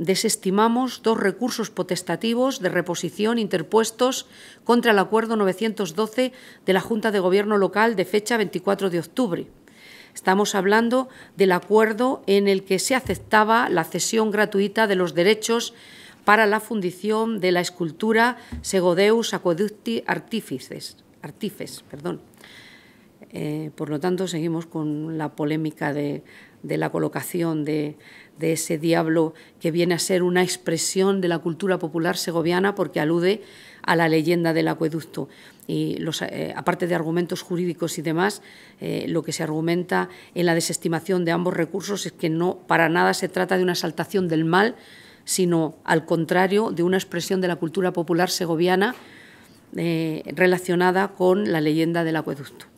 desestimamos dos recursos potestativos de reposición interpuestos contra el Acuerdo 912 de la Junta de Gobierno Local de fecha 24 de octubre. Estamos hablando del acuerdo en el que se aceptaba la cesión gratuita de los derechos para la fundición de la escultura Segodeus Aqueducti Artífices. Artífes, perdón. Eh, por lo tanto, seguimos con la polémica de, la colocación de, ese diablo que viene a ser una expresión de la cultura popular segoviana porque alude a la leyenda del acueducto. Y los, eh, aparte de argumentos jurídicos y demás, eh, lo que se argumenta en la desestimación de ambos recursos es que no para nada se trata de una saltación del mal, sino al contrario de una expresión de la cultura popular segoviana relacionada con la leyenda del acueducto.